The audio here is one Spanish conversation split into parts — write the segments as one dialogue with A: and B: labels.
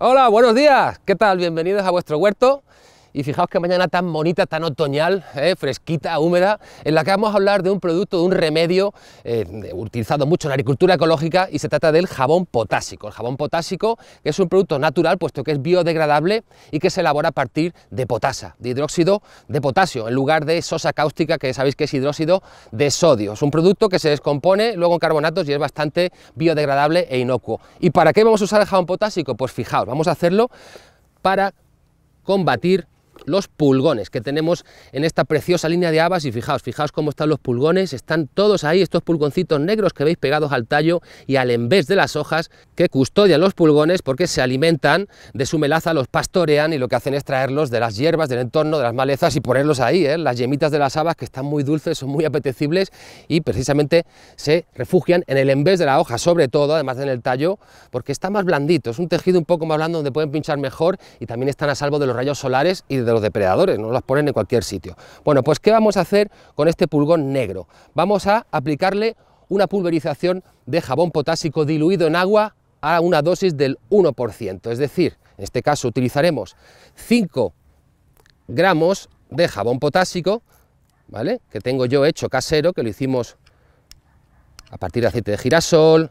A: Hola, buenos días. ¿Qué tal? Bienvenidos a vuestro huerto y fijaos que mañana tan bonita, tan otoñal, ¿eh? fresquita, húmeda, en la que vamos a hablar de un producto, de un remedio eh, utilizado mucho en la agricultura ecológica y se trata del jabón potásico. El jabón potásico es un producto natural puesto que es biodegradable y que se elabora a partir de potasa, de hidróxido de potasio, en lugar de sosa cáustica que sabéis que es hidróxido de sodio. Es un producto que se descompone luego en carbonatos y es bastante biodegradable e inocuo. ¿Y para qué vamos a usar el jabón potásico? Pues fijaos, vamos a hacerlo para combatir los pulgones que tenemos en esta preciosa línea de habas y fijaos, fijaos cómo están los pulgones, están todos ahí, estos pulgoncitos negros que veis pegados al tallo y al envés de las hojas que custodian los pulgones porque se alimentan de su melaza, los pastorean y lo que hacen es traerlos de las hierbas, del entorno, de las malezas y ponerlos ahí, ¿eh? las yemitas de las habas que están muy dulces, son muy apetecibles y precisamente se refugian en el envés de la hoja, sobre todo, además en el tallo, porque está más blandito, es un tejido un poco más blando donde pueden pinchar mejor y también están a salvo de los rayos solares y de los depredadores, no las ponen en cualquier sitio. Bueno, pues ¿qué vamos a hacer con este pulgón negro? Vamos a aplicarle una pulverización de jabón potásico diluido en agua a una dosis del 1%, es decir, en este caso utilizaremos 5 gramos de jabón potásico, ¿vale? que tengo yo hecho casero, que lo hicimos a partir de aceite de girasol,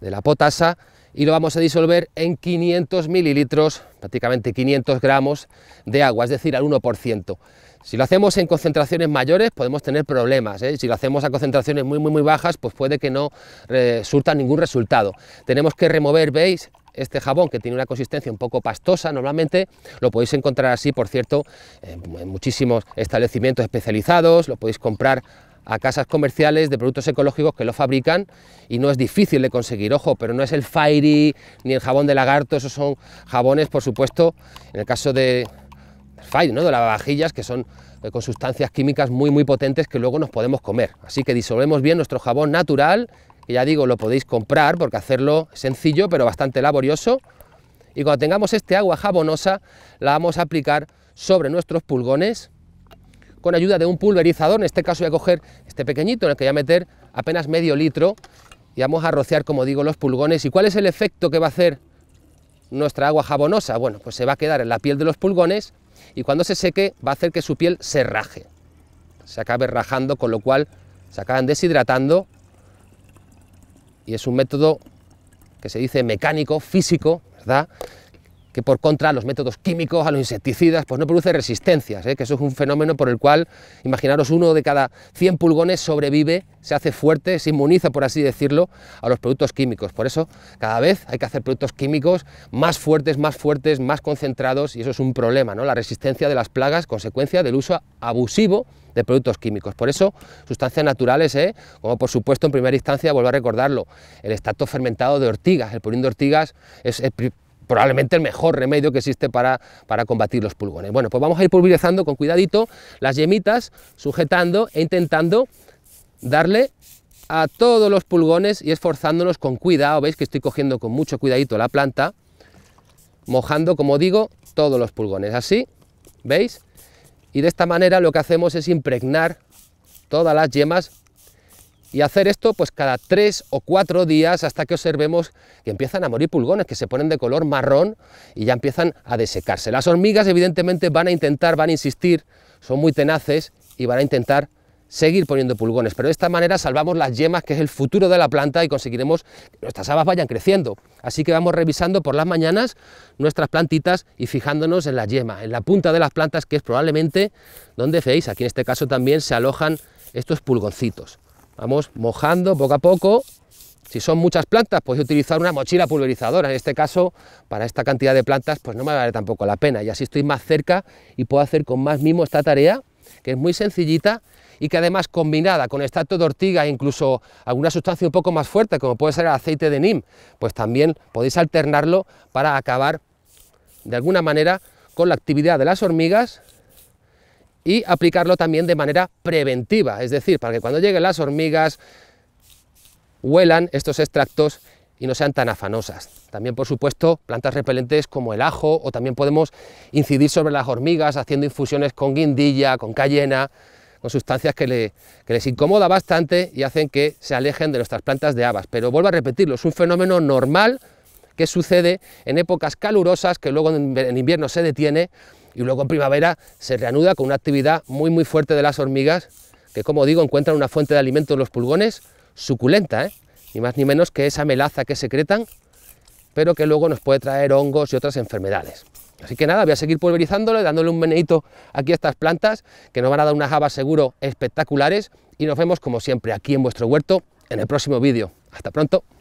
A: de la potasa, y lo vamos a disolver en 500 mililitros, prácticamente 500 gramos de agua, es decir, al 1%. Si lo hacemos en concentraciones mayores podemos tener problemas, ¿eh? si lo hacemos a concentraciones muy muy muy bajas pues puede que no resulta eh, ningún resultado. Tenemos que remover, ¿veis? Este jabón que tiene una consistencia un poco pastosa normalmente, lo podéis encontrar así, por cierto, en muchísimos establecimientos especializados, lo podéis comprar a casas comerciales de productos ecológicos que lo fabrican y no es difícil de conseguir, ojo, pero no es el Fairy ni el jabón de lagarto, esos son jabones, por supuesto, en el caso de Fairy, ¿no? de lavavajillas, que son eh, con sustancias químicas muy muy potentes que luego nos podemos comer. Así que disolvemos bien nuestro jabón natural, que ya digo, lo podéis comprar porque hacerlo es sencillo pero bastante laborioso. Y cuando tengamos este agua jabonosa, la vamos a aplicar sobre nuestros pulgones con ayuda de un pulverizador, en este caso voy a coger este pequeñito en el que voy a meter apenas medio litro y vamos a rociar, como digo, los pulgones. ¿Y cuál es el efecto que va a hacer nuestra agua jabonosa? Bueno, pues se va a quedar en la piel de los pulgones y cuando se seque va a hacer que su piel se raje, se acabe rajando, con lo cual se acaban deshidratando y es un método que se dice mecánico, físico, ¿verdad? que por contra a los métodos químicos, a los insecticidas, pues no produce resistencias, ¿eh? que eso es un fenómeno por el cual, imaginaros, uno de cada 100 pulgones sobrevive, se hace fuerte, se inmuniza, por así decirlo, a los productos químicos. Por eso, cada vez hay que hacer productos químicos más fuertes, más fuertes, más concentrados, y eso es un problema, ¿no? La resistencia de las plagas, consecuencia del uso abusivo de productos químicos. Por eso, sustancias naturales, ¿eh? como por supuesto en primera instancia, vuelvo a recordarlo, el estato fermentado de ortigas, el purín de ortigas es, es probablemente el mejor remedio que existe para, para combatir los pulgones. Bueno, pues vamos a ir pulverizando con cuidadito las yemitas, sujetando e intentando darle a todos los pulgones y esforzándonos con cuidado, veis que estoy cogiendo con mucho cuidadito la planta, mojando, como digo, todos los pulgones, así, ¿veis? Y de esta manera lo que hacemos es impregnar todas las yemas y hacer esto pues cada tres o cuatro días hasta que observemos que empiezan a morir pulgones que se ponen de color marrón y ya empiezan a desecarse. Las hormigas evidentemente van a intentar, van a insistir, son muy tenaces y van a intentar seguir poniendo pulgones, pero de esta manera salvamos las yemas, que es el futuro de la planta, y conseguiremos que nuestras habas vayan creciendo. Así que vamos revisando por las mañanas nuestras plantitas y fijándonos en las yemas, en la punta de las plantas, que es probablemente donde veis, aquí en este caso también se alojan estos pulgoncitos. Vamos mojando poco a poco. Si son muchas plantas, podéis utilizar una mochila pulverizadora. En este caso, para esta cantidad de plantas, pues no me vale tampoco la pena. Y así estoy más cerca y puedo hacer con más mimo esta tarea, que es muy sencillita y que además combinada con extracto de ortiga e incluso alguna sustancia un poco más fuerte, como puede ser el aceite de NIM, pues también podéis alternarlo para acabar de alguna manera con la actividad de las hormigas y aplicarlo también de manera preventiva, es decir, para que cuando lleguen las hormigas huelan estos extractos y no sean tan afanosas. También, por supuesto, plantas repelentes como el ajo o también podemos incidir sobre las hormigas haciendo infusiones con guindilla, con cayena, con sustancias que, les incomoda bastante y hacen que se alejen de nuestras plantas de habas. Pero vuelvo a repetirlo, es un fenómeno normal que sucede en épocas calurosas, que luego en invierno se detiene y luego en primavera se reanuda con una actividad muy muy fuerte de las hormigas que como digo encuentran una fuente de alimento en los pulgones suculenta, ¿eh? ni más ni menos que esa melaza que secretan pero que luego nos puede traer hongos y otras enfermedades. Así que nada, voy a seguir pulverizándole, dándole un meneito aquí a estas plantas que nos van a dar unas habas seguro espectaculares y nos vemos como siempre aquí en vuestro huerto en el próximo vídeo. Hasta pronto.